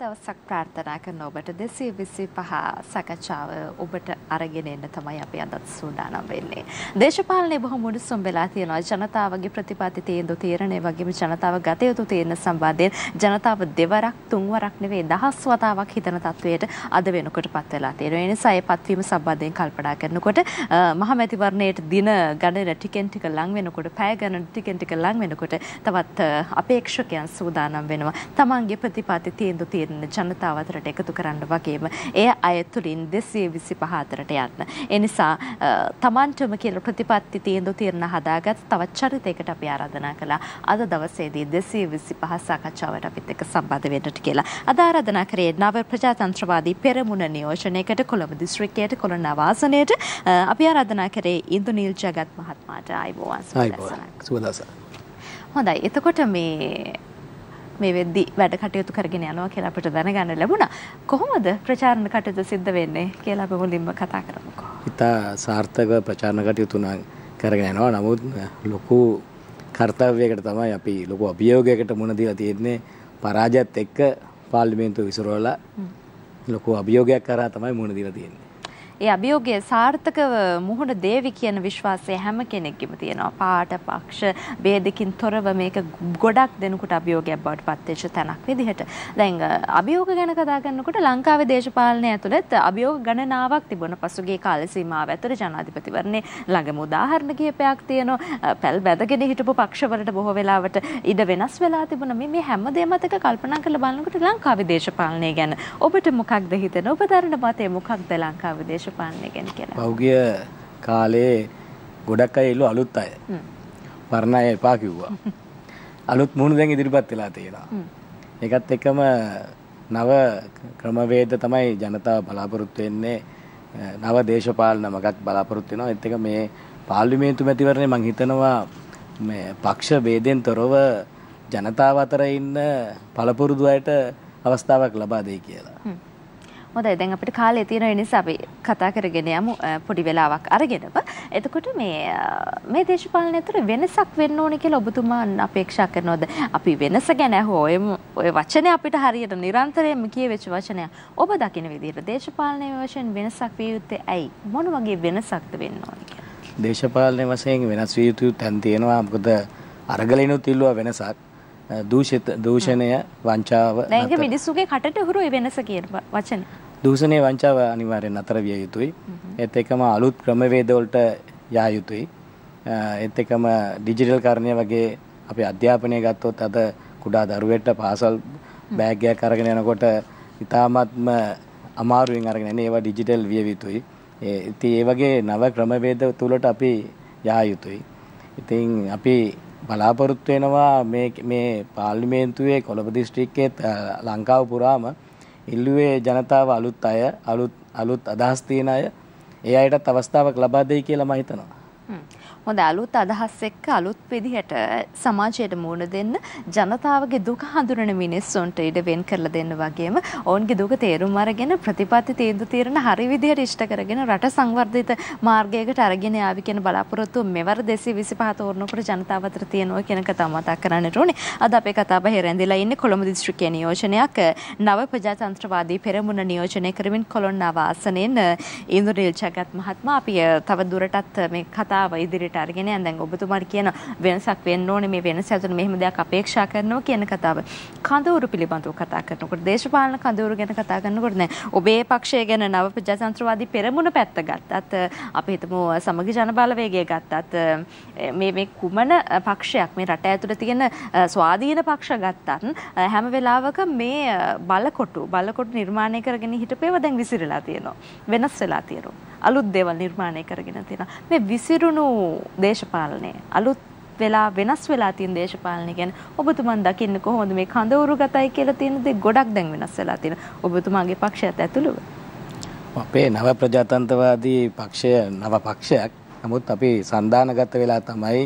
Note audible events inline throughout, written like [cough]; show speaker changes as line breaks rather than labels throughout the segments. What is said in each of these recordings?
දවසක් ප්‍රාර්ථනා කරන ඔබට දෙසේ විසි පහ සකච්ඡාව ඔබට අරගෙන එන්න තමයි අපි අදත් සූදානම් වෙන්නේ. දේශපාලනය බොහොම මුඩුසුම් වෙලා තියෙනවා. ජනතාවගේ ප්‍රතිපත්ති තීන්දුව තීරණය වගේම ජනතාව ගත යුතු තීරණ සම්බන්ධයෙන් ජනතාව දෙවරක් තුන්වරක් නෙවෙයි දහස් වතාවක් හිතන තත්වයට අද වෙනකොට පත් වෙලා තියෙනවා. ඒ නිසා ඒ පත්වීම සම්බන්ධයෙන් කල්පනා කරනකොට මහමැතිවරණයට දින ගණන ටිකෙන් ටික ලඟ වෙනකොට පැය ගණන ටිකෙන් ටික ලඟ වෙනකොට තවත් අපේක්ෂකයන් සූදානම් වෙනවා. තමන්ගේ ප්‍රතිපත්ති තීන්දුව තියෙන ජනතාව අතරට එකතු කරන්න වගේම එය අය තුළින් දෙසිය විසි පහ අතරට යන්න. එනිසා තමන්ටම කියල ප්‍රතිපත්ති තියඳු තිරණ හදාගත් තවත් චරිතයකට අපි ආරාධනා කළා අද දවසේදී දෙසිය විසි පහ සාකච්ඡාවට අපිත් එක සම්බන්ධ වෙන්නට කියලා. අද ආරාධනා කරේ නව ප්‍රජාතන්ත්‍රවාදී පෙරමුණ නියෝජනයකට කොළඹ දිස්ත්‍රික්කයට කොළඹ වාසනයට අපි ආරාධනා කරේ ඉන්දුනීල් ජගත් මහත්මයාට ආයිබෝවන් සුබ දවසක්. හොඳයි එතකොට මේ මේ වෙද්දි වැඩ කටයුතු කරගෙන යනවා කියලා අපිට දැනගන්න ලැබුණා. කොහොමද ප්‍රචාරණ කටයුතු සිද්ධ වෙන්නේ කියලා අපි මුලින්ම කතා කරමුකෝ.
ඉතා සාර්ථක ප්‍රචාරණ කටයුතු කරගෙන යනවා. නමුත් ලොකු කාර්යයකට තමයි අපි ලොකු අභියෝගයකට මුහුණ දීලා තියෙන්නේ. පරාජයත් එක්ක පාර්ලිමේන්තුව විසිරවලා ලොකු අභියෝගයක් කරා තමයි මුහුණ දීලා තියෙන්නේ.
ඒ අභියෝගය සාර්ථකව මුහුණ දේවි කියන විශ්වාසය හැම කෙනෙක්ගෙම තියෙනවා. පාට පක්ෂ ભેදකින් තොරව මේක ගොඩක් දෙනෙකුට අභියෝගයක් බවට පත්වෙච්ච තැනක් විදිහට. දැන් අභියෝග ගැන කතා කරනකොට ලංකාවේ දේශපාලනය ඇතුළත් අභියෝග ගණනාවක් තිබුණ පසුගිය කාල සීමාව ඇතුළත ජනාධිපතිවරණේ ළඟම උදාහරණ කිහිපයක් තියෙනවා. පැල් බැඳගෙන හිටපු පක්ෂවලට බොහෝ වෙලාවට ඉඩ වෙනස් වෙලා තිබුණ මේ මේ හැමදේම අතක කල්පනා කරලා බලනකොට ලංකාවේ දේශපාලනය ගැන ඔබට මොකක්ද හිතෙන? ඔබ දරන මතය මොකක්ද ලංකාවේ දේශපාලනය ගැන කියලා.
පෞගිය කාලේ ගොඩක් අය එළු අලුත් අය. පරණ අය එපා කිව්වා. [laughs] අලුත් මුහුණු දැන් ඉදිරිපත් වෙලා තියෙනවා. ඒකත් එක්කම නව ක්‍රමවේද තමයි ජනතාව බලාපොරොත්තු වෙන්නේ. නව දේශපාලන මගක් බලාපොරොත්තු වෙනවා. ඒත් එක මේ පාර්ලිමේන්තු මැතිවරණේ මම හිතනවා මේ පක්ෂ ભેදෙන් තොරව ජනතාව අතර ඉන්න පළපුරුදු අයට අවස්ථාවක් ලබා දෙයි කියලා.
හොඳයි දැන් අපිට කාලය තියෙන නිසා අපි කතා කරගෙන යමු පොඩි වෙලාවක් අරගෙනම. එතකොට මේ මේ දේශපාලනය තුළ වෙනසක් වෙන්න ඕනේ කියලා ඔබතුමා අපේක්ෂා කරනවද? අපි වෙනස ගැන හොය ඔය වචනේ අපිට හරියට නිරන්තරයෙන්ම කියවෙච්ච වචනයක්. ඔබ දකින විදිහට දේශපාලනයේ වශයෙන් වෙනසක් විය යුත්තේ ඇයි? මොන වගේ වෙනසක්ද වෙන්න ඕනේ කියලා?
දේශපාලනය වශයෙන් වෙනස් විය යුතු තැන් තියෙනවා. මොකද අරගලිනුත් ඉල්ලුවා වෙනසක්. දූෂිත දූෂණය වංචාව දැන්
මිනිස්සුගේ කටට හුරු වෙනස කියන වචන
දූෂණය වංචාව අනිවාර්යෙන් නතර විය යුතුයි. ඒත් එකම අලුත් ක්‍රමවේදවලට යා යුතුයි. ඒත් එකම ඩිජිටල් කරණය වගේ අපි අධ්‍යාපනය ගත්තොත් අද කුඩා දරුවෙට පාසල් බෑග්ගයක් අරගෙන යනකොට ඉතාමත්ම අමාරුවෙන් අරගෙන ඒවා ඩිජිටල් විය යුතුයි. ඉතින් ඒ වගේ නව ක්‍රමවේද තුලට අපි යා යුතුයි. ඉතින් අපි බලාපොරොත්තු වෙනවා මේ මේ පාර්ලිමේන්තුවේ කොළඹ දිස්ත්‍රික්කයේ ලංකාව පුරාම ඉල්ලුවේ ජනතාව අලුත් අය අලුත් අලුත් අදහස් තියෙන අය ඒ අයටත් අවස්ථාවක් ලබා දෙයි කියලා මම හිතනවා.
හොඳ අලුත් අදහස් එක්ක අලුත් විදිහට සමාජයට මුහුණ දෙන්න ජනතාවගේ දුක හඳුනන මිනිස්සුන්ට ඉඩ වෙන් කරලා දෙන්න වගේම ඔවුන්ගේ දුක තේරුම් අරගෙන ප්‍රතිපත්ති තීන්දුව తీරන හරි විදිහට ඉෂ්ට කරගෙන රට සංවර්ධිත මාර්ගයකට අරගෙන ආවි කියන බලාපොරොත්තු මෙවර 225 තෝරනකොට ජනතාව අතර තියෙනවා කියනක තමයි මතක් කරන්නට ඕනේ. අද අපේ කතාව හැරෙන්දලා ඉන්නේ කොළඹ දිස්ත්‍රික්කයේ නියෝජනයක් නව ප්‍රජාතන්ත්‍රවාදී පෙරමුණ නියෝජනය කරමින් කොළොන්නාව ආසනෙන් ඉන්දුනිල් චගත් මහත්මයා අපි තව දුරටත් මේ කතාව ඉදිරියට ඉදිරියට අරගෙන යන දැන් ඔබතුමාට කියන වෙනසක් වෙන්න ඕනේ මේ වෙනස ඇතුළේ මෙහෙම දෙයක් අපේක්ෂා කරනවා කියන කතාව. කඳවුරු පිළිබඳව කතා කරනකොට දේශපාලන කඳවුරු ගැන කතා කරනකොට නෑ ඔබේ පක්ෂය ගැන නව ප්‍රජාතන්ත්‍රවාදී පෙරමුණ පැත්ත ගත්තත් අපි හිතමු සමගි ජනබලවේගය ගත්තත් මේ මේ කුමන පක්ෂයක් මේ රට ඇතුළේ තියෙන ස්වාධීන පක්ෂ ගත්තත් හැම වෙලාවක මේ බලකොටු බලකොටු නිර්මාණය කරගෙන හිටපේව දැන් විසිරලා තියෙනවා වෙනස් වෙලා තියෙනවා අලුත් දේවල් නිර්මාණය කරගෙන තියෙනවා. මේ විසිරුණු දේශපාලනය අලුත් වෙලා වෙනස් වෙලා තියෙන දේශපාලනය ගැන ඔබතුමන් දකින්නේ කොහොමද මේ කඳවුරු ගතයි කියලා තියෙන දේ ගොඩක් දැන් වෙනස් වෙලා තියෙනවා. ඔබතුමාගේ පක්ෂයත් ඇතුළුව.
අපේ නව ප්‍රජාතන්ත්‍රවාදී පක්ෂය නව පක්ෂයක්. නමුත් අපි සන්දානගත වෙලා තමයි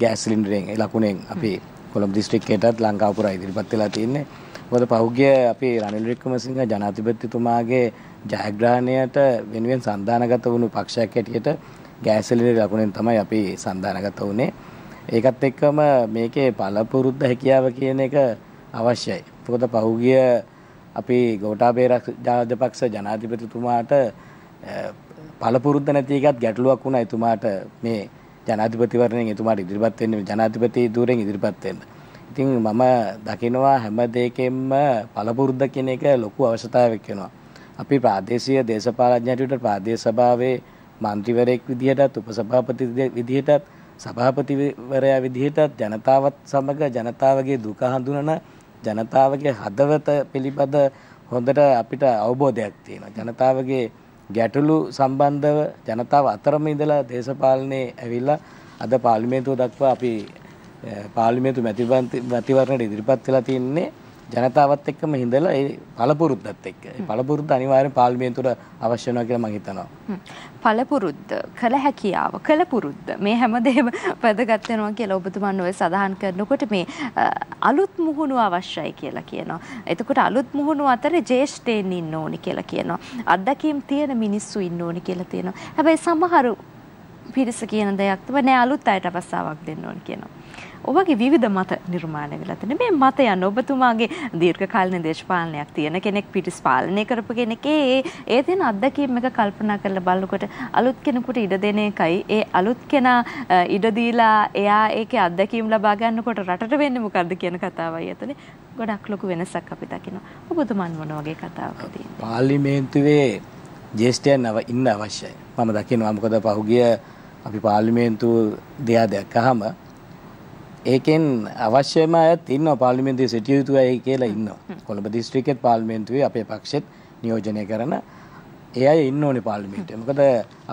ගෑස් සිලින්ඩරෙන් ඒ ලකුණෙන් අපි කොළඹ දිස්ත්‍රික්කයටත් ලංකාව පුරා ඉදිරිපත් වෙලා තියෙන්නේ. මොකද පහුගිය අපි රනිල් වික්‍රමසිංහ ජනාධිපතිතුමාගේ ජයග්‍රහණයට වෙනුවෙන් සන්ධානගත වුණු පක්ෂයක් හැටියට ගෑස් සිලින්ඩර් ලකුණෙන් තමයි අපි සන්ධානගත වුණේ. ඒකත් එක්කම මේකේ පළපුරුද්ද හැකියාව කියන එක අවශ්‍යයි. මොකද පහුගිය අපි ගෝටාබේ ජාධපක්ෂ ජනාධිපතිතුමාට පළපුරුද්ද නැති එකත් ගැටලුවක් වුණා එතුමාට මේ ජනාධිපතිවරණයෙන් එතුමාට ඉදිරිපත් වෙන්න ජනාධිපති ධූරයෙන් ඉදිරිපත් වෙන්න. ඉතින් මම දකිනවා හැම දෙයකෙන්ම පළපුරුද්ද කියන එක ලොකු අවශ්‍යතාවයක් වෙනවා. අපි ප්‍රාදේශීය දේශපාලඥයට ප්‍රාදේශ සභාවේ මන්ත්‍රීවරයෙක් විදිහටත් උපසභාපති විදිහටත් සභාපතිවරයා විදිහටත් ජනතාවත් සමග ජනතාවගේ දුක හඳුනන ජනතාවගේ හදවත පිළිබඳ හොඳට අපිට අවබෝධයක් තියෙනවා. ජනතාවගේ ගැටලු සම්බන්ධව ජනතාව අතරම ඉඳලා දේශපාලනේ ඇවිල්ලා අද පාර්ලිමේන්තුව දක්වා අපි පාර්ලිමේන්තු මැතිවරණයට ඉදිරිපත් වෙලා තින්නේ ජනතාවත් එක්කම හිඳලා ඒ පළපුරුද්දත් එක්ක. ඒ පළපුරුද්ද අනිවාර්යෙන් පාර්ලිමේන්තුවට අවශ්‍ය වෙනවා කියලා මම හිතනවා.
පළපුරුද්ද, කළ හැකියාව, කළ පුරුද්ද මේ හැමදේම වැදගත් වෙනවා කියලා ඔබතුමන් ඔය සඳහන් කරනකොට මේ අලුත් මුහුණුව අවශ්‍යයි කියලා කියනවා. එතකොට අලුත් මුහුණුව අතරේ ජේෂ්ඨයින් ඉන්න ඕනි කියලා කියනවා. අත්දැකීම් තියෙන මිනිස්සු ඉන්න ඕනි කියලා තියෙනවා. හැබැයි සමහරු පිරිස කියන දෙයක් තමයි නෑ අලුත් අයට අවස්ථාවක් දෙන්න ඕනි කියනවා. ඔවගේ විවිධ මත නිර්මාණය වෙලා තියෙන මේ මතයන් ඔබතුමාගේ දීර්ඝකාලීන දේශපාලනයක් තියෙන කෙනෙක් පිටිස් පාලනය කරපු කෙනෙක් ඒ ඒ තියෙන අත්දැකීම් එක කල්පනා කරලා බලනකොට අලුත් කෙනෙකුට ඉඩ දෙන එකයි ඒ අලුත් කෙනා ඉඩ දීලා එයා ඒකේ අත්දැකීම් ලබා ගන්නකොට රටට වෙන්නේ මොකද්ද කියන කතාවයි එතන ගොඩක් ලොකු වෙනසක් අපි දකිනවා ඔබතුමන් මොන වගේ කතාවක තියෙනවද
පාර්ලිමේන්තුවේ ජේෂ්ඨයන් ඉන්න අවශ්‍යයි මම දකිනවා මොකද පහුගිය අපි පාර්ලිමේන්තු දෙයා දැක්කහම ඒකෙන් අවශ්‍යම අයත් ඉන්න පාලිමෙන්න්තේ සිටිය යුතු ඇයි කියලා ඉන්න කොළඹ දිස්ත්‍රිකෙත් පාල්මෙන්න්තුවේ අපේ පක්ෂෙත් නියෝජනය කරන ඒ අය ඉන්න ඕනි පාලිමිට මකද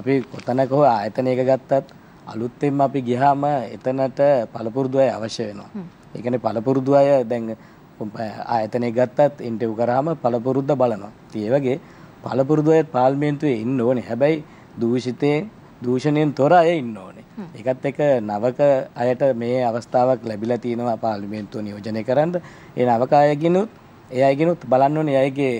අපි කොතනක හෝ ආයතනයක ගත්තත් අලුත්තෙම අපි ගිහාම එතනට පළපුරුදු අය අවශ්‍ය වෙනවා ඒකන පළපුරුදු අය දැන් ආයතනය ගත්තත් ඉන්ටව් කරාම පළපුරුද්ධ බලනවා තියවගේ පළපුරුදු අයත් පාල්මේන්තුවේ ඉන්න ඕනේ හැබැයි දූෂිතය දූෂණයෙන් තොර අය ඉන්න ඕනේ ඒකත් එක නවක අයට මේ අවස්ථාවක් ලැබිලා තියෙනවා පාර්ලිමේන්තුව නියෝජනය කරන්න. ඒ නවක අයගිනුත් ඒ අයගිනුත් බලන්න ඕනේ අයගේ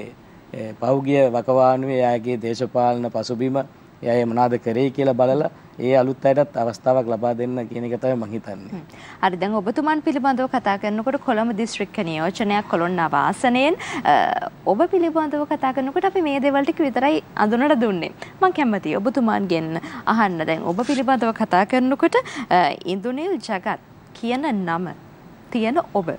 පෞගිය වකවානුවේ අයගේ දේශපාලන පසුබිම එයා ඒ මොනවාද කරේ කියලා බලලා ඒ අලුත් අයටත් අවස්ථාවක් ලබා දෙන්න කියන එක තමයි මම හිතන්නේ.
හරි දැන් ඔබතුමන් පිළිබඳව කතා කරනකොට කොළඹ දිස්ත්‍රික්ක නියෝජනයක් කොළොන්න වාසනයෙන් ඔබ පිළිබඳව කතා කරනකොට අපි මේ දේවල් ටික විතරයි අඳුනට දුන්නේ. මම කැමතියි ඔබතුමන්ගෙන් අහන්න දැන් ඔබ පිළිබඳව කතා කරනකොට ඉඳුනිල් ජගත් කියන නම තියෙන ඔබ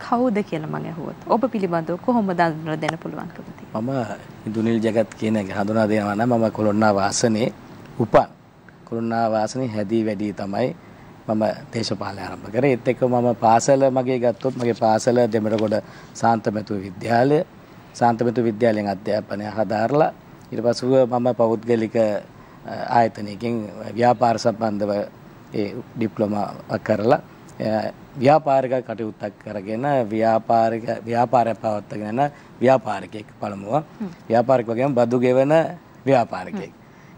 කවුද කියලා මම ඇහුවොත් ඔබ පිළිබඳව කොහොමද අඳුනලා දෙන්න පුළුවන්කම
තියෙන්නේ මම දුනිල් జగත් කියන එක හඳුනා දෙනවා නම් මම කොළොන්නා වාසනේ උපන් කොළොන්නා වාසනේ හැදී වැඩි තමයි මම දේශපාලන ආරම්භ කරේ ඒත් එක්ක මම පාසල මගේ ගත්තොත් මගේ පාසල දෙමරගොඩ සාන්තමෙතු විද්‍යාලය සාන්තමෙතු විද්‍යාලයෙන් අධ්‍යාපනය හදාarලා ඊට පසුව මම පෞද්ගලික ආයතනයකින් ව්‍යාපාර සම්බන්ධව ඒ ඩිප්ලෝමා කරලා ව්‍යාපාරික කටයුත්තක් කරගෙන ව්‍යාපාරික ව්‍යාපාරය පවත්වාගෙන යන ව්‍යාපාරිකයෙක් පළමුව ව්‍යාපාරික වගේම බදු ගෙවන ව්‍යාපාරිකයෙක්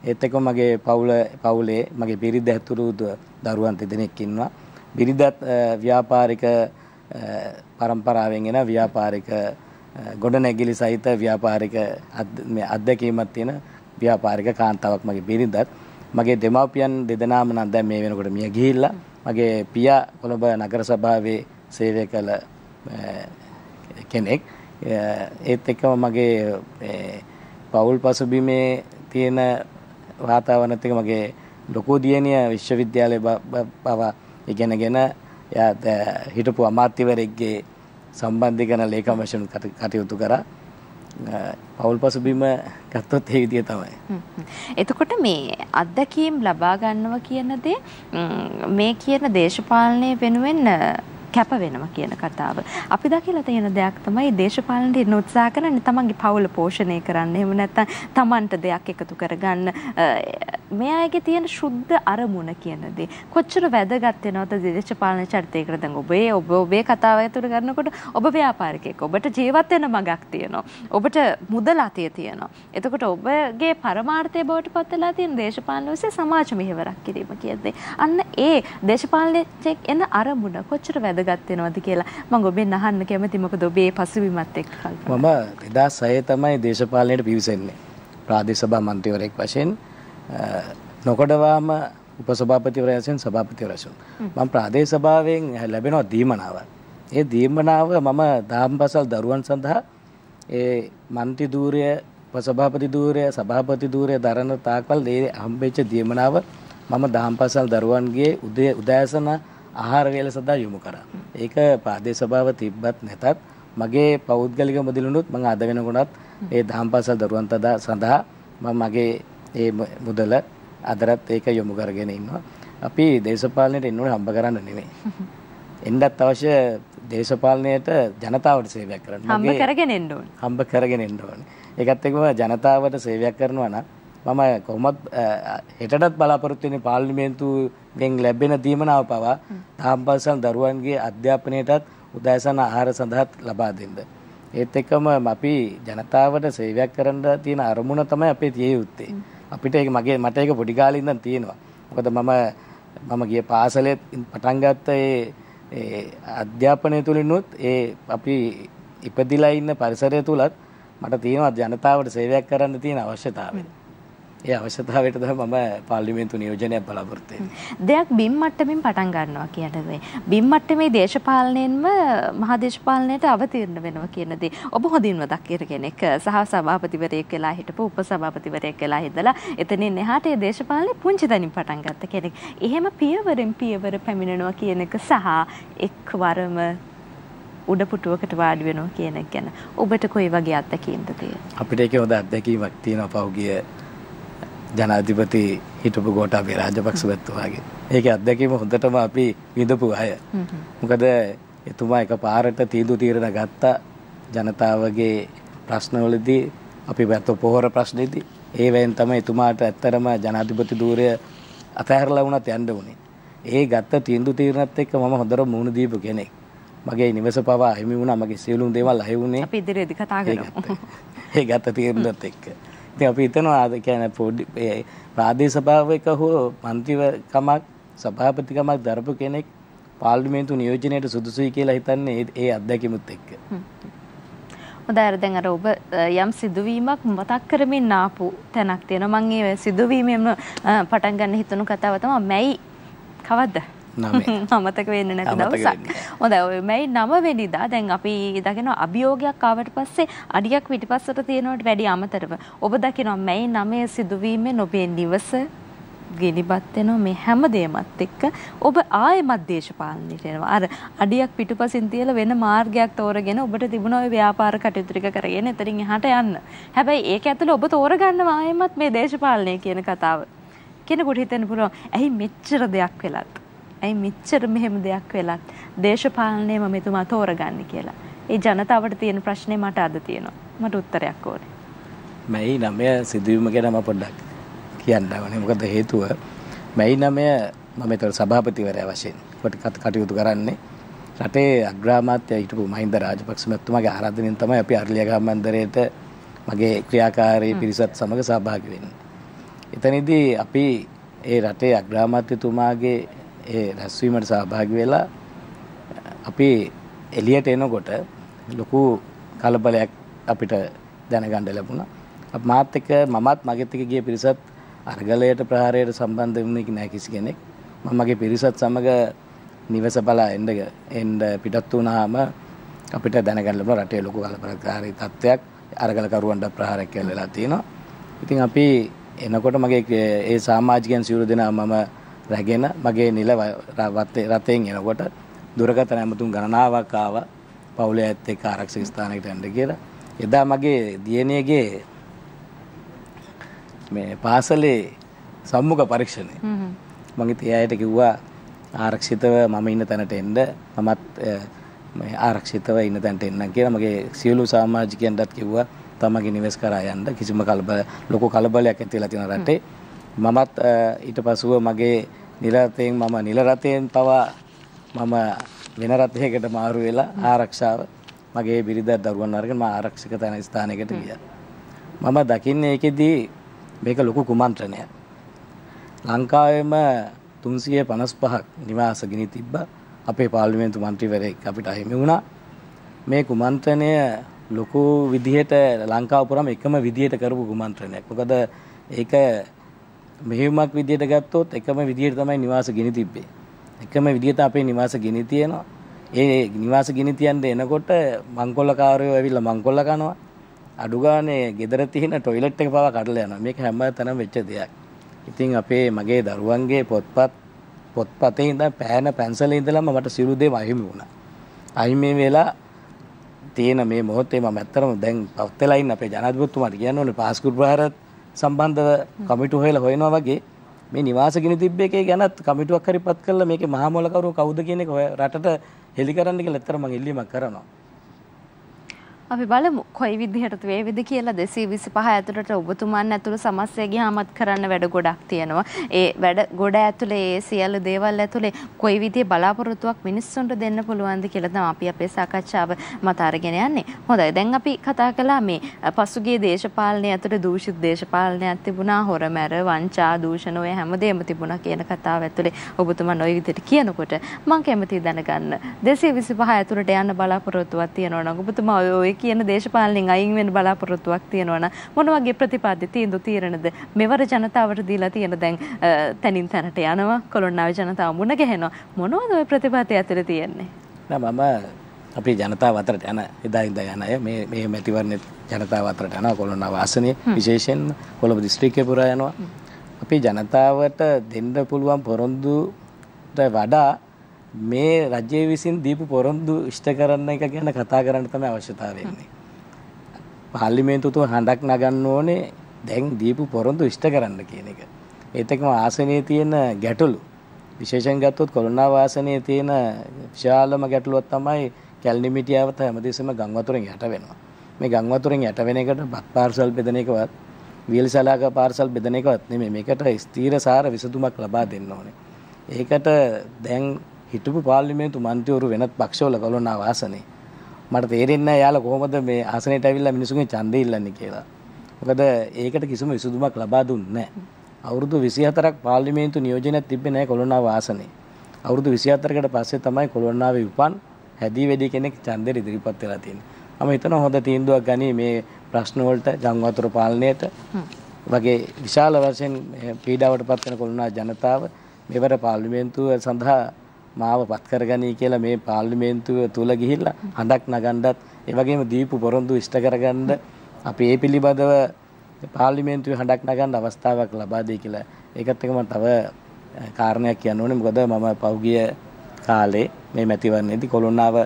ඒත් එක්කම මගේ පවුල පවුලේ මගේ බිරිඳ ඇතුළු දරුවන් තිදෙනෙක් ඉන්නවා බිරිඳත් ව්‍යාපාරික පරම්පරාවෙන් එන ව්‍යාපාරික ගොඩනැගිලි සහිත ව්‍යාපාරික අත්දැකීමක් තියෙන ව්‍යාපාරික කාන්තාවක් මගේ බිරිඳත් මගේ දෙමාපියන් දෙදෙනාම නම් දැන් මේ වෙනකොට මිය ගිහිල්ලා මගේ පියා කොළඹ නගර සභාවේ සේවය කළ කෙනෙක් ඒත් එක්කම මගේ පවුල් පසුබිමේ තියෙන වාතාවරණත් එක මගේ ලොකු දියණිය විශ්වවිද්‍යාලය බව ඉගෙනගෙන එයා හිටපු අමාත්‍යවරයෙක්ගේ සම්බන්ධ කරන ලේකම් වශයෙන් කටයුතු කරා පවුල් පසුබිම ගත්තොත් ඒ විදිය තමයි.
එතකොට මේ අත්දැකීම් ලබා ගන්නවා කියන දේ මේ කියන දේශපාලනය වෙනුවෙන් කැප වෙනවා කියන කතාව. අපි දකිලා තියෙන දෙයක් තමයි දේශපාලනට ඉන්න උත්සාහ කරන්නේ තමන්ගේ පවුල පෝෂණය කරන්න. එහෙම නැත්නම් තමන්ට දෙයක් එකතු කරගන්න මේ අයගේ තියෙන සුද්ධ අරමුණ කියන දේ. කොච්චර වැදගත් වෙනවද දේශපාලන චරිතයකට දැන් ඔබේ ඔබ ඔබේ කතාව ඇතුළු කරනකොට ඔබ ව්‍යාපාරිකයෙක්. ඔබට ජීවත් වෙන මගක් තියෙනවා. ඔබට මුදල් අතේ තියෙනවා. එතකොට ඔබගේ පරමාර්ථය බවට පත් වෙලා තියෙන දේශපාලන විශ්ේ සමාජ මෙහෙවරක් කිරීම කියන්නේ. අන්න ඒ දේශපාලනයේ එන අරමුණ කොච්චර වැදගත් වැදගත් වෙනවද කියලා මම ඔබෙන් අහන්න කැමතියි මොකද ඔබේ පසුබිමත් එක්ක මම
2006 තමයි දේශපාලනයට පිවිසෙන්නේ ප්‍රාදේශ සභා මන්ත්‍රීවරයෙක් වශයෙන් නොකඩවාම උපසභාපතිවරයාසෙන් සභාපතිවරසුන් මම ප්‍රාදේශ සභාවෙන් ලැබෙනවා දීමනාව ඒ දීමනාව මම දහම් පාසල් දරුවන් සඳහා ඒ මන්ත්‍රී ධූරය උපසභාපති ධූරය සභාපති ධූරය දරන තාකල් ඒ හම්බෙච්ච දීමනාව මම දහම් පාසල් දරුවන්ගේ උදේ උදෑසන ආහාර වේල සඳහා යොමු කරා. ඒක ප්‍රාදේශ සභාව තිබ්බත් නැතත් මගේ පෞද්ගලික මුදලිනුත් මම අද වෙනකොටත් ඒ දහම් පාසල් දරුවන් සඳහා මම මගේ ඒ මුදල අදරත් ඒක යොමු කරගෙන ඉන්නවා. අපි දේශපාලනයට එන්නුනේ හම්බ කරන්න නෙමෙයි. එන්නත් අවශ්‍ය දේශපාලනයට ජනතාවට සේවයක් කරන්න. හම්බ කරගෙන එන්න ඕනේ. හම්බ කරගෙන එන්න ඕනේ. ඒකත් එක්කම ජනතාවට සේවයක් කරනවා නම් මම කොහොමත් හෙටත් බලාපොරොත්තු වෙන්නේ පාර්ලිමේන්තුවෙන් ලැබෙන දීමනාව පවා තාම්පාසන් දරුවන්ගේ අධ්‍යාපනයටත් උදෑසන ආහාර සඳහාත් ලබා දෙන්න. ඒත් එක්කම අපි ජනතාවට සේවයක් කරන්න තියෙන අරමුණ තමයි අපේ තිය යුත්තේ. අපිට ඒක මගේ මට ඒක පොඩි කාලේ ඉඳන් තියෙනවා. මොකද මම මම ගිය පාසලේ පටන් ගත්ත ඒ අධ්‍යාපනය තුලිනුත් ඒ අපි ඉපදිලා ඉන්න පරිසරය තුලත් මට තියෙනවා ජනතාවට සේවයක් කරන්න තියෙන අවශ්‍යතාවය. ඒ අවශ්‍යතාවයට තමයි මම පාර්ලිමේන්තු නියෝජනයක් බලාපොරොත්තු
වෙන්නේ. දෙයක් බිම් මට්ටමින් පටන් ගන්නවා කියන දේ. බිම් මට්ටමේ දේශපාලනයෙන්ම මහා දේශපාලනයට අවතීර්ණ වෙනවා කියන දේ. ඔබ හොඳින්ම දක්කිර කෙනෙක් සහ සභාපතිවරයෙක් වෙලා හිටපු උපසභාපතිවරයෙක් වෙලා ඉඳලා එතනින් එහාට ඒ දේශපාලනේ පුංචි තනින් පටන් ගත්ත කෙනෙක්. එහෙම පියවරෙන් පියවර පැමිණෙනවා කියන එක සහ එක්වරම උඩ පුටුවකට වාඩි වෙනවා කියන එක ගැන ඔබට කොයි වගේ අත්දැකීම්ද තියෙන්නේ?
අපිට ඒකේ හොඳ අත්දැකීමක් තියෙනවා පහුගිය ජනාධිපති හිටපු ගෝටාබේ රාජපක්ෂ වැත්තුවාගේ ඒක අත්දැකීම හොඳටම අපි විඳපු අය මොකද එතුමා එක පාරට තීදු තීරණ ගත්තා ජනතාවගේ ප්‍රශ්නවලදී අපි වැත්ත පොහොර ප්‍රශ්නයේදී ඒ වෙන් තමයි එතුමාට ඇත්තරම ජනාධිපති ධූරය අතහැරලා වුණත් යන්න උනේ. ඒ ගත්ත තීන්දුව තීරණත් එක්ක මම හොඳට මුණ දීපු කෙනෙක්. මගේ නිවස පවා හිමි වුණා, මගේ සියලුම දේවල් අහිමි වුණේ. අපි
ඉදිරියේදී කතා කරමු.
ඒ ගත්ත තීරණත් එක්ක. ඉතින් අපි හිතනවා අද කියන්නේ පොඩි ප්‍රාදේශ සභාවක හෝ മന്ത്രിවකමක් සභාපතිකමක් දරපු කෙනෙක් පාර්ලිමේන්තු නියෝජනයට සුදුසුයි කියලා හිතන්නේ ඒ අත්දැකීමුත්
එක්ක.
හොඳයි අර දැන් අර ඔබ යම් සිදුවීමක් මතක් කරමින් ආපු තැනක් තියෙනවා. මම ඒ සිදුවීමෙම පටන් ගන්න හිතුණු කතාව තමයි මැයි කවද්ද? අමතක [laughs] වෙන්න නැති දවසක්. හොඳයි මේ 9 වෙනිදා දැන් අපි දකින අභියෝගයක් ආවට පස්සේ අඩියක් පිටිපස්සට තියෙනවට වැඩි අමතරව ඔබ දකිනවා මේ 9 සිදුවීමේ නොබේ නිවස ගිනිපත් වෙනවා මේ හැමදේමත් එක්ක ඔබ ආයෙමත් දේශපාලනයට එනවා අර අඩියක් පිටුපසින් තියලා වෙන මාර්ගයක් තෝරගෙන ඔබට තිබුණ ওই ව්‍යාපාර කටයුතු ටික කරගෙන එතනින් එහාට යන්න. හැබැයි ඒක ඇතුළේ ඔබ තෝරගන්නවා ආයෙමත් මේ දේශපාලනය කියන කතාව. කෙනෙකුට හිතෙන්න පුළුවන් ඇයි මෙච්චර දෙයක් වෙලත් ඇයි මෙච්චර මෙහෙම දෙයක් වෙලත් දේශපාලනයම මෙතුමා තෝරගන්න කියලා. ඒ ජනතාවට තියෙන ප්‍රශ්නේ මට අද තියෙනවා. මට උත්තරයක් ඕනේ.
මැයි 9 සිදුවීම ගැන මම පොඩ්ඩක් කියන්න ඕනේ. මොකද හේතුව මැයි 9 මම ඒතර සභාපතිවරයා වශයෙන් කටයුතු කරන්නේ රටේ අග්‍රාමාත්‍ය හිටපු මහින්ද රාජපක්ෂ මහත්මයාගේ ආරාධනෙන් තමයි අපි අරලියගාමන්දරයට මගේ ක්‍රියාකාරී පිරිසත් සමග සහභාගී වෙන්නේ. එතනදී අපි ඒ රටේ අග්‍රාමාත්‍යතුමාගේ ඒ රැස්වීමට සහභාගි වෙලා අපි එලියට එනකොට ලොකු කලබලයක් අපිට දැනගණ්ඩ ලැබුණ අප මාත් එක මමත් මගෙත්තක ගිය පිරිසත් අර්ගලයට ප්‍රහාරයට සම්බන්ධ වුණෙක් නෑ කිසි කෙනෙක් මමගේ පිරිසත් සමඟ නිවස බලා එඩග එන්ඩ පිටත් වනාම අපිට දැනගැලම රටේ ලොකු කලපරකාරී තත්ත්වයක් අරගලකරුවන්ට ප්‍රහාරක් කැල්ලලා තියෙනවා ඉතින් අපි එනකොට මගේ ඒ සාමාජිකයන් සිවරු දෙනා මම රැගෙන මගේ නිල රතයෙන් එනකොට දුරගත නැමතුන් ගණනාවක් ආව පවුලේ ඇත් එක්ක ආරක්ෂක ස්ථානයකට යන්න කියලා. එදා මගේ දියණියගේ මේ පාසලේ සම්මුඛ පරීක්ෂණය මම ඉතින් එයාට කිව්වා ආරක්ෂිතව මම ඉන්න තැනට එන්න මමත් මේ ආරක්ෂිතව ඉන්න තැනට එන්න කියලා මගේ සියලු සමාජිකයන්ටත් කිව්වා තමගේ නිවෙස් කරා යන්න කිසිම කලබල ලොකු කලබලයක් ඇති වෙලා තියෙන රටේ මමත් ඊට පසුව මගේ නිලරතයෙන් මම නිලරතයෙන් පවා මම වෙන රතයකට මාරු වෙලා ආරක්ෂාව මගේ බිරිද දරුවන් අරගෙන මම ආරක්ෂක තැන ස්ථානයකට ගියා. මම දකින්නේ ඒකෙදී මේක ලොකු කුමන්ත්‍රණයක්. ලංකාවේම 355ක් නිවාස ගිනි තිබ්බා. අපේ පාර්ලිමේන්තු මන්ත්‍රීවරයෙක් අපිට අහිමි වුණා. මේ කුමන්ත්‍රණය ලොකු විදිහට ලංකාව පුරාම එකම විදිහට කරපු කුමන්ත්‍රණයක්. මොකද ඒක මෙහෙමක් විදියට ගත්තොත් එකම විදියට තමයි නිවාස ගෙන තිබ්බේ. එකම විදියට අපේ නිවාස ගෙන තියෙනවා. ඒ නිවාස ගෙන තියන්න එනකොට මංකොල්ලකාරයෝ ඇවිල්ලා මංකොල්ල කනවා. අඩු ගානේ ගෙදර තියෙන ටොයිලට් එක පවා කඩලා යනවා. මේක හැම තැනම වෙච්ච දෙයක්. ඉතින් අපේ මගේ දරුවන්ගේ පොත්පත් පොත්පතේ ඉඳන් පෑන පැන්සලේ ඉඳලම මට සියලු දේම අහිමි වුණා. අහිමි වෙලා තියෙන මේ මොහොතේ මම ඇත්තටම දැන් පත් වෙලා ඉන්න අපේ ජනාධිපතිතුමාට කියන්න ඕනේ පාස්කුරු ප්‍රහාරත් සම්බන්ධව කමිටු හොයලා හොයනවා වගේ මේ නිවාස ගිනි තිබ්බ එකේ ගැනත් කමිටුවක් හරි පත් කළා මේකේ මහා මොලකරුවෝ කවුද කියන එක රටට හෙලි කරන්න කියලා ඇත්තට මම ඉල්ලීමක් කරනවා.
අපි බලමු කොයි විදිහටද වේවිද කියලා 225 ඇතුළට ඔබතුමන් ඇතුළු සමස්තයගේ හාමත් කරන්න වැඩ ගොඩක් තියෙනවා. ඒ වැඩ ගොඩ ඇතුලේ ඒ සියලු දේවල් ඇතුලේ කොයි විදිහේ බලාපොරොත්තුවක් මිනිස්සුන්ට දෙන්න පුළුවන්ද කියලා තමයි අපි අපේ සාකච්ඡාව මත අරගෙන යන්නේ. හොඳයි. දැන් අපි කතා කළා මේ පසුගිය දේශපාලනය ඇතුළේ දූෂිත දේශපාලනයක් තිබුණා, හොරමැර, වංචා, දූෂණ ඔය හැමදේම තිබුණා කියන කතාව ඇතුලේ ඔබතුමන් ওই විදිහට කියනකොට මම කැමතියි දැනගන්න 225 ඇතුළට යන්න බලාපොරොත්තුවක් තියෙනවා නම් ඔබතුමා ඔය කියන දේශපාලනෙන් අයින් වෙන්න බලාපොරොත්තුවක් තියෙනවනම් මොන වගේ ප්‍රතිපාද්‍ය තීන්දුව తీරනද මෙවර ජනතාවට දීලා තියෙන දැන් තනින් තැනට යනවා කොළොන්නාවේ ජනතාව මුණ ගැහෙනවා මොනවද ওই ප්‍රතිපාද්‍ය ඇතුලේ තියෙන්නේ
මම අපේ ජනතාව අතරට යන එදා ඉඳ යන අය මේ මේ මැතිවරණ ජනතාව අතරට යනවා කොළොන්නාව ආසනය විශේෂයෙන් කොළඹ දිස්ත්‍රික්කේ පුරා යනවා අපේ ජනතාවට දෙන්න පුළුවන් පොරොන්දුට වඩා මේ රජය විසින් දීපු පොරොන්දු ඉෂ්ට කරන්න එක ගැන කතා කරන්න තමයි අවශ්‍යතාවයන්නේ. පාර්ලිමේන්තුතු හඬක් නගන්න ඕනේ දැන් දීපු පොරොන්දු ඉෂ්ට කරන්න කියන එක. ඒතකම ආසනයේ තියෙන ගැටලු විශේෂයෙන් ගත්තොත් කොළොනා වාසනයේ තියෙන විශාලම ගැටලුවක් තමයි කැල්නිමිටියාව හැමතිස්සෙම ගම් වතුරෙන් යට වෙනවා. මේ ගම් වතුරෙන් යට වෙන එකට බත් පාර්සල් බෙදෙන එකවත් වියලිසලාක පාර්සල් බෙදෙන එකවත් නෙමෙයි මේකට ස්ථීර සාර විසඳුමක් ලබා දෙන්න ඕනේ. ඒකට දැන් හිටපු පාර්ලිමේන්තු මන්ත්‍රවරු වෙනත් පක්ෂවල කළුණා වාසනේ මට තේරෙන්න යාල කොහොමද මේ ආසනයට ඇවිල්ලා මිනිසුන්ගේ ඡන්දය ඉල්ලන්නේ කියලා. මොකද ඒකට කිසිම විසඳුමක් ලබා දුන්නේ නැහැ. අවුරුදු 24ක් පාර්ලිමේන්තු නියෝජනයක් තිබ්බේ නැහැ කොළොන්නාව ආසනේ. අවුරුදු 24කට පස්සේ තමයි කොළොන්නාවේ උපන් හැදී වැඩි කෙනෙක් ඡන්දෙට ඉදිරිපත් වෙලා තියෙන්නේ. මම හිතන හොඳ තීන්දුවක් ගනි මේ ප්‍රශ්න වලට ජංවතුර පාලනයට වගේ විශාල වශයෙන් පීඩාවට පත් වෙන කොළොන්නාව ජනතාව මෙවර පාර්ලිමේන්තුව සඳහා මාව පත් කරගනී කියලා මේ පාර්ලිමේන්තුව තුල ගිහිල්ලා හඬක් නගන්නත් ඒ වගේම දීපු පොරොන්දු ඉෂ්ට කරගන්න අපි ඒ පිළිබඳව පාර්ලිමේන්තුවේ හඬක් නගන්න අවස්ථාවක් ලබා දෙයි කියලා ඒකත් එක මම තව කාරණයක් කියන්න ඕනේ මොකද මම පහුගිය කාලේ මේ මැතිවරණයේදී කොළොන්නාව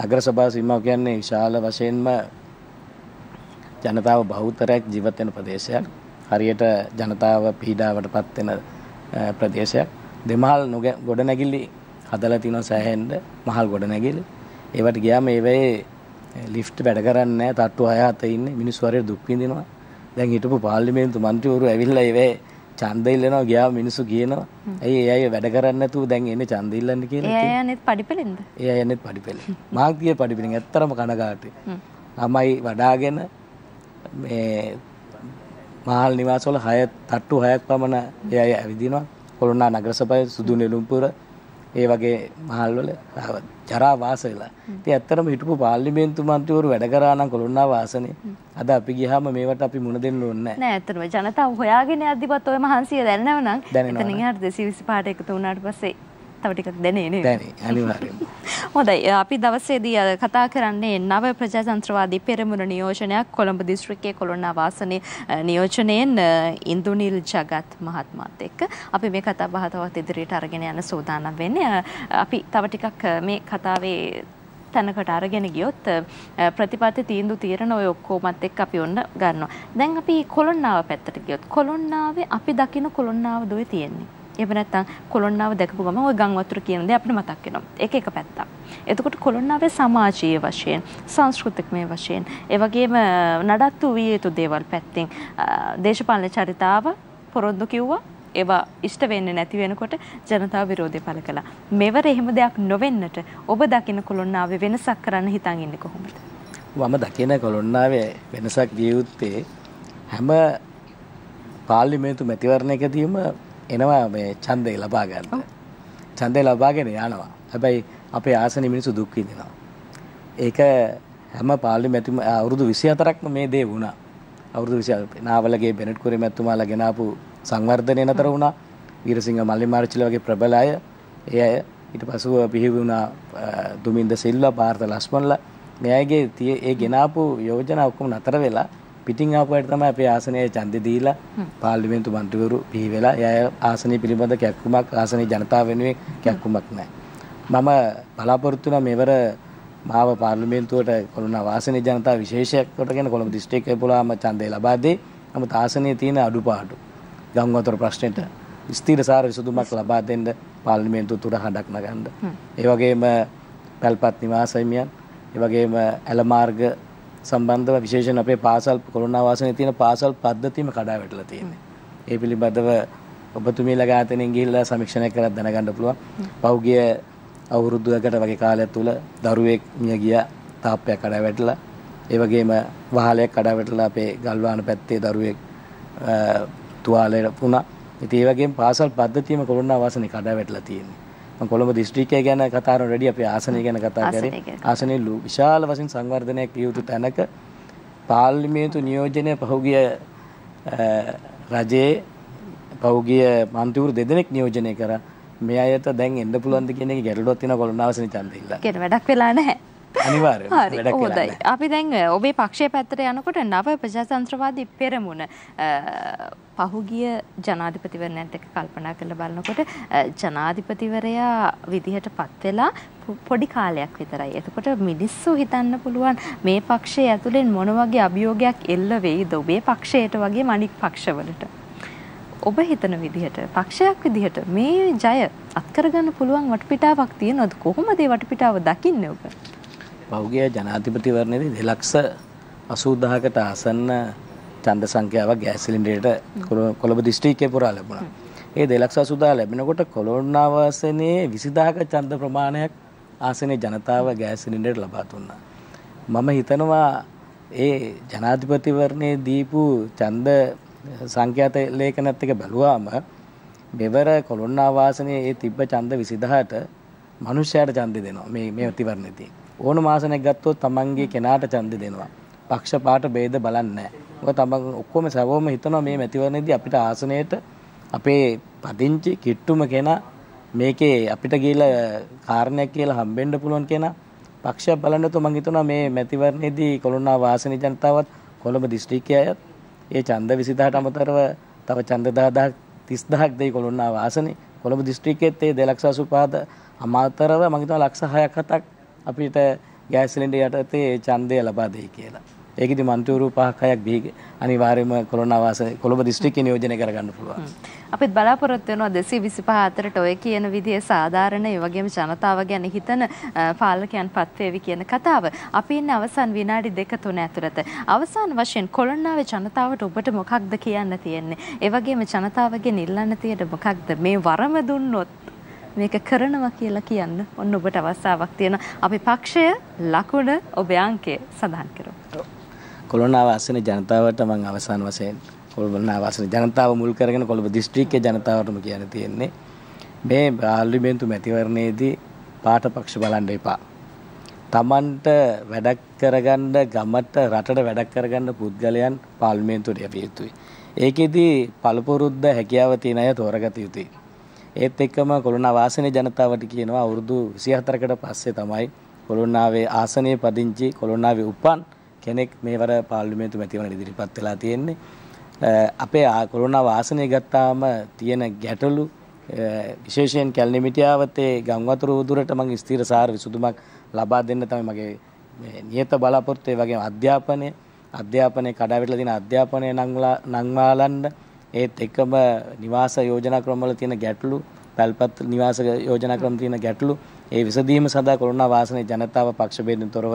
නගර සභාව සීමාව කියන්නේ විශාල වශයෙන්ම ජනතාව බහුතරයක් ජීවත් වෙන ප්‍රදේශයක් හරියට ජනතාව පීඩාවට පත් වෙන ප්‍රදේශයක් දෙමහල් ගොඩනැගිලි හදලා තියෙනවා සෑහෙන්න මහල් ගොඩනැගිලි. ඒවට ගියාම ඒවයේ ලිෆ්ට් වැඩ කරන්නේ නැහැ. තට්ටු 6 7 ඉන්නේ. මිනිස්සු හරියට දුක් විඳිනවා. දැන් හිටපු පාර්ලිමේන්තු මන්ත්‍රීවරු ඇවිල්ලා ඒවේ ඡන්ද ඉල්ලනවා ගියාම මිනිස්සු කියනවා. ඇයි ඒ අය වැඩ කරන්නේ නැතුව දැන් එන්නේ ඡන්ද ඉල්ලන්න කියලා. ඒ අය
අනෙත් පඩිපෙලින්ද?
ඒ අය අනෙත් පඩිපෙලින්. මාග්ගිය පඩිපෙලින් ඇත්තරම කනගාටුයි. ළමයි වඩාගෙන මේ මහල් නිවාසවල 6 තට්ටු 6ක් පමණ ඒ අය ඇවිදිනවා. කොළොන්නා නගරසභාවේ සුදු නෙළුම්පුර ඒ වගේ මහල්වල ජරා වාස වෙලා. ඉතින් ඇත්තටම හිටපු පාර්ලිමේන්තු මන්ත්‍රීවරු වැඩ කරා නම් කොළොන්නා වාසනේ. අද අපි ගියාම මේවට අපි මුණ දෙන්න ඕනේ නැහැ.
නෑ ඇත්තටම ජනතාව හොයාගෙන යද්දිවත් ওই මහන්සිය දැනනව නම් එතනින් හරියට 225ට එකතු වුණාට පස්සේ තව ටිකක් දැනේ නේද? දැනේ අනිවාර්යයෙන්ම. [laughs] හොඳයි අපි දවසේදී කතා කරන්නේ නව ප්‍රජාතන්ත්‍රවාදී පෙරමුණ නියෝජනයක් කොළඹ දිස්ත්‍රික්කයේ කොළොන්නා වාසනේ නියෝජනයෙන් ඉන්දුනිල් ජගත් මහත්මත් එක්ක අපි මේ කතා බහ තවත් ඉදිරියට අරගෙන යන සූදානම් වෙන්නේ. අපි තව ටිකක් මේ කතාවේ තැනකට අරගෙන ගියොත් ප්‍රතිපත්ති තීන්දුව తీරන ඔය ඔක්කොමත් එක්ක අපි ඔන්න ගන්නවා. දැන් අපි කොළොන්නාව පැත්තට ගියොත් කොළොන්නාවේ අපි දකින කොළොන්නාව දුවේ තියෙන්නේ. එහෙම නැත්නම් කොළොන්නාව දැකපු ගමන් ওই ගම් වතුර කියන දේ අපිට මතක් වෙනවා. ඒක එක පැත්තක්. එතකොට කොළොන්නාවේ සමාජීය වශයෙන්, සංස්කෘතිකමය වශයෙන්, ඒ වගේම නඩත්තු විය යුතු දේවල් පැත්තෙන් දේශපාලන චරිතාව පොරොන්දු කිව්වා. ඒවා ඉෂ්ට වෙන්නේ නැති වෙනකොට ජනතාව විරෝධය පළ කළා. මෙවර එහෙම දෙයක් නොවෙන්නට ඔබ දකින කොළොන්නාවේ වෙනසක් කරන්න හිතන් ඉන්නේ කොහොමද?
වම දකින කොළොන්නාවේ වෙනසක් දිය හැම පාර්ලිමේන්තු මැතිවරණයකදීම එනවා මේ ඡන්දේ ලබා ගන්න. ඡන්දේ ලබාගෙන යනවා. හැබැයි අපේ ආසන මිනිස්සු දුක් විඳිනවා. ඒක හැම පාර්ලිමේන්තුම අවුරුදු 24ක්ම මේ දේ වුණා. අවුරුදු 24 නාවලගේ බෙනට් කුරේ මැතිතුමාලා ගෙනාපු සංවර්ධනය නතර වුණා. වීරසිංහ මල්ලිමාර්චිල වගේ ප්‍රබල අය ඒ අය ඊට පසුව බිහි වුණා දුමින්ද සිල්වා, පාර්ථ ලස්මන්ලා මේ අයගේ ඒ ගෙනාපු යෝජනා ඔක්කොම නතර වෙලා පිටින් ආපුයට තමයි අපේ ආසනයේ ඡන්දය දීලා පාර්ලිමේන්තු මන්ත්‍රීවරු පිහි වෙලා එයා ආසනය පිළිබඳ කැක්කුමක් ආසනයේ ජනතාව වෙනුවෙන් කැක්කුමක් නැහැ මම බලාපොරොත්තු වුණා මෙවර මාව පාර්ලිමේන්තුවට කොළඹ ආසනයේ ජනතාව විශේෂයක් කොටගෙන කොළඹ දිස්ත්‍රික්කය පුරාම ඡන්දය ලබා දෙයි. නමුත් ආසනයේ තියෙන අඩුපාඩු ගම් වතුර ප්‍රශ්නෙට ස්ථිරසාර විසඳුමක් ලබා දෙන්න පාර්ලිමේන්තුව තුර හඬක් නගන්න. ඒ වගේම පැල්පත් නිවාසයමියන්, ඒ වගේම ඇල මාර්ග සම්බන්ධව විශේෂණ අපේ පාසල් කොරුණාවාසනය තියෙන පාසල් පද්ධතිම කඩා වැටලා තියෙන්නේ. ඒ පිළිබඳව ඔබතුමීලා ඝාතනෙන් ගිහිල්ලා සමීක්ෂණය කරලා දැනගන්න පුළුවන්. පහුගිය අවුරුද්දකට වගේ කාලයක් තුල දරුවෙක් මිය ගියා තාප්පයක් කඩා වැටලා. ඒ වගේම වහලයක් කඩා වැටලා අපේ ගල්වාන පැත්තේ දරුවෙක් තුවාලයට වුණා. ඉතින් ඒ වගේම පාසල් පද්ධතියම කොරුණාවාසනේ කඩා වැටලා තියෙන්නේ. මම කොළඹ දිස්ත්‍රික්කය ගැන කතා කරන රෙඩි අපේ ආසනය ගැන කතා කරේ ආසනයේ විශාල වශයෙන් සංවර්ධනයක් විය යුතු තැනක පාර්ලිමේන්තු නියෝජනය පහුගිය රජයේ පහුගිය මන්ත්‍රීවරු දෙදෙනෙක් නියෝජනය කරා මේ අයට දැන් එන්න පුළුවන්ද කියන එක ගැටලුවක් තියෙනවා කොළඹ ආසනයේ ඡන්දෙilla.
ඒක වැඩක් වෙලා නැහැ.
අනිවාර්ය හොදයි
අපි දැන් ඔබේ පක්ෂය පැත්තර යනකොට නව ප්‍රජාතන්ත්‍රවාදී පෙරමුණ පහුගිය ජනාධිපතිවරණයත් එක්ක කල්පනා කරලා බලනකොට ජනාධිපතිවරයා විදිහට පත් වෙලා පොඩි කාලයක් විතරයි. එතකොට මිනිස්සු හිතන්න පුළුවන් මේ පක්ෂය ඇතුලෙන් මොන වගේ අභියෝගයක් එල්ල වෙයිද ඔබේ පක්ෂයට වගේ අනික් පක්ෂවලට. ඔබ හිතන විදිහට පක්ෂයක් විදිහට මේ ජය අත්කරගන්න පුළුවන් වටපිටාවක් තියෙනවද? කොහොමද ඒ වටපිටාව දකින්නේ ඔබ?
පෞගේ ජනාධිපතිවරණයේදී දෙලක්ෂ 80000කට ආසන්න ඡන්ද සංඛ්‍යාවක් ගෑස් සිලින්ඩරයට කොළඹ දිස්ත්‍රික්කේ පුරා ලැබුණා. ඒ දෙලක්ෂ 80000 ලැබෙනකොට කොළොන්න ආසනයේ 20000ක ඡන්ද ප්‍රමාණයක් ආසනයේ ජනතාව ගෑස් සිලින්ඩරයට ලබා දුන්නා. මම හිතනවා ඒ ජනාධිපතිවරණයේ දීපු ඡන්ද සංඛ්‍යාත ලේඛනත් එක බැලුවාම මෙවර කොළොන්න ආවාසනයේ ඒ තිබ්බ ඡන්ද 20000ට මනුෂ්‍යයාට ඡන්ද දෙනවා මේ මේ අතිවරණයේදී. ඕන මාසනයක් ගත්තොත් තමන්ගේ කෙනාට ඡන්දෙ දෙනවා. පක්ෂපාත ભેද බලන්නේ නැහැ. තමන් ඔක්කොම සැවොම හිතනවා මේ මැතිවරණයේදී අපිට ආසනයට අපේ පදිංචි කිට්ටුම කෙනා මේකේ අපිට ගිහිලා කාරණයක් කියලා හම්බෙන්න පුළුවන් කෙනා පක්ෂය බලන්නතු මම හිතනවා මේ මැතිවරණයේදී කොළොන්නා වාසනී ජනතාවත් කොළඹ දිස්ත්‍රික්කයේ අයත් ඒ ඡන්ද 20000ට අමතරව තව ඡන්ද 10000ක් 30000ක් දෙයි කොළොන්නා වාසනේ කොළඹ දිස්ත්‍රික්කයේත් ඒ 2 ලක්ෂ 85 අමතරව මම හිතනවා ලක්ෂ 6ක් 7ක් අපිට ගෑස් සිලින්ඩර් යටතේ ඡන්දය ලබා දෙයි කියලා. ඒකෙදි මන්ත්‍රීවරු පහක් හයක් බිහි අනිවාර්යයෙන්ම කොළොන ආවාස කොළඹ
දිස්ත්‍රික්කේ නියෝජනය කරගන්න පුළුවන්. අපිත් බලාපොරොත්තු වෙනවා 225 අතරට ඔය කියන විදිහේ සාධාරණ ඒ වගේම ජනතාව ගැන හිතන පාලකයන් පත්වේවි කියන කතාව. අපි ඉන්නේ අවසන් විනාඩි දෙක තුන ඇතුළත. අවසාන වශයෙන් කොළොන්නාවේ ජනතාවට ඔබට මොකක්ද කියන්න තියෙන්නේ? ඒ වගේම ජනතාවගෙන් ඉල්ලන්න තියෙන මොකක්ද? මේ වරම දුන්නොත් මේක කරනවා කියලා කියන්න ඔන්න ඔබට අවස්ථාවක් තියෙන අපි පක්ෂය ලකුණ ඔබේ අංකය සඳහන් කරමු.
කොළොන්නාව ආසන ජනතාවට මම අවසාන වශයෙන් කොළොන්නාව ආසන ජනතාව මුල් කරගෙන කොළඹ දිස්ත්‍රික්කයේ ජනතාවටම කියන්න තියෙන්නේ මේ පාර්ලිමේන්තු මැතිවරණයේදී පාට පක්ෂ බලන්න එපා. තමන්ට වැඩක් කරගන්න ගමට රටට වැඩක් කරගන්න පුද්ගලයන් පාර්ලිමේන්තුවට යවිය යුතුයි. ඒකෙදී පළපුරුද්ද හැකියාව තියෙන අය තෝරගත යුතුයි. ඒත් එක්කම කොළුණා වාසනේ ජනතාවට කියනවා අවුරුදු 24කට පස්සේ තමයි කොළුණාවේ ආසනයේ පදිංචි කොළුණාවේ උපන් කෙනෙක් මේවර පාර්ලිමේන්තු මැතිවරණ ඉදිරිපත් වෙලා තියෙන්නේ. අපේ කොළුණාව ආසනය ගත්තාම තියෙන ගැටලු විශේෂයෙන් කැලණි මිටියාවතේ ගම්වතුර උදුරට මම ස්ථිරසාර විසඳුමක් ලබා දෙන්න තමයි මගේ නියත බලාපොරොත්තු ඒ වගේම අධ්‍යාපනය අධ්‍යාපනයේ කඩාවැටලා තියෙන අධ්‍යාපනය නංගලා නංවාලන්න ඒත් එකම නිවාස යෝජනා ක්‍රමවල තියෙන ගැටලු පැල්පත් නිවාස යෝජනා ක්‍රම තියෙන ගැටලු ඒ විසඳීම සඳහා කොළොන්නා වාසනේ ජනතාව පක්ෂ බේදෙන් තොරව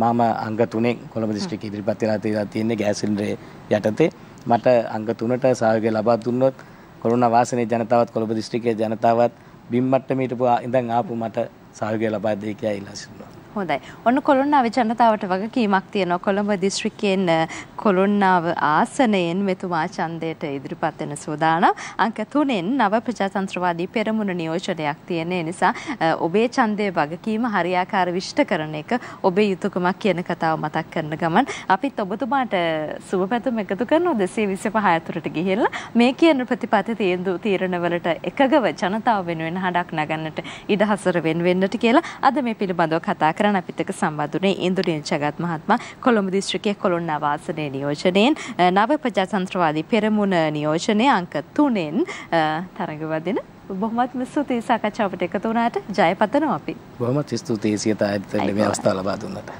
මම අංග තුනේ කොළඹ දිස්ත්‍රික්කයේ ඉදිරිපත් වෙලා තියෙනවා තියෙන්නේ ගෑස් සිලින්ඩරේ යටතේ මට අංග තුනට සහයෝගය ලබා දුන්නොත් කොළොන්නා වාසනේ ජනතාවත් කොළඹ දිස්ත්‍රික්කයේ ජනතාවත් බිම් මට්ටමේ හිටපු ඉඳන් ආපු මට සහයෝගය ලබා දෙයි කියලා ඉල්ලා සිටිනවා
හොඳයි. ඔන්න කොළොන්නාවේ ජනතාවට වගකීමක් තියෙනවා. කොළඹ දිස්ත්‍රික්කයෙන් කොළොන්නාව ආසනයෙන් මෙතුමා ඡන්දයට ඉදිරිපත් වෙන සූදානම්. අංක 3න් නව ප්‍රජාතන්ත්‍රවාදී පෙරමුණ නියෝජනයක් තියෙන නිසා ඔබේ ඡන්දයේ වගකීම හරියාකාර විශ්ත කරන එක ඔබේ යුතුයකමක් කියන කතාව මතක් කරන ගමන් අපිත් ඔබතුමාට සුබපැතුම් එකතු කරනවා 225 ඇතුළට ගිහිල්ලා මේ කියන ප්‍රතිපත්ති තීන්දුව තීරණවලට එකගව ජනතාව වෙනුවෙන් හඩක් නගන්නට ඉඩ හසර වෙන වෙන්නට කියලා අද මේ පිළිබඳව කතා කරා අතර අපිත් එක්ක සම්බන්ධුනේ ඉන්දුනිල් ජගත් මහත්මයා කොළඹ දිස්ත්‍රික්කයේ කොළොන්න ආවාසනයේ නියෝජනයෙන් නව ප්‍රජාතන්ත්‍රවාදී පෙරමුණ නියෝජනයේ අංක 3න් තරඟවදින බොහොමත්ම ස්තුතියි සාකච්ඡාවට එකතු වුණාට ජය පතනවා අපි.
බොහොමත් ස්තුතියි සියත ආයතනයේ මේ අවස්ථාව ලබා දුන්නට.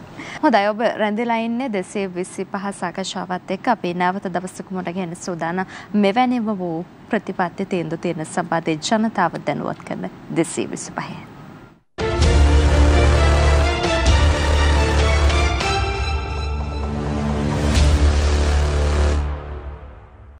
හොඳයි ඔබ රැඳිලා ඉන්නේ 225 සාකච්ඡාවත් එක්ක අපි නැවත දවසක මොට ගැන සූදානම් මෙවැනිම වූ ප්‍රතිපත්ති තීන්දුව තියෙන සභාවේ ජනතාව දැනුවත් කරන 225.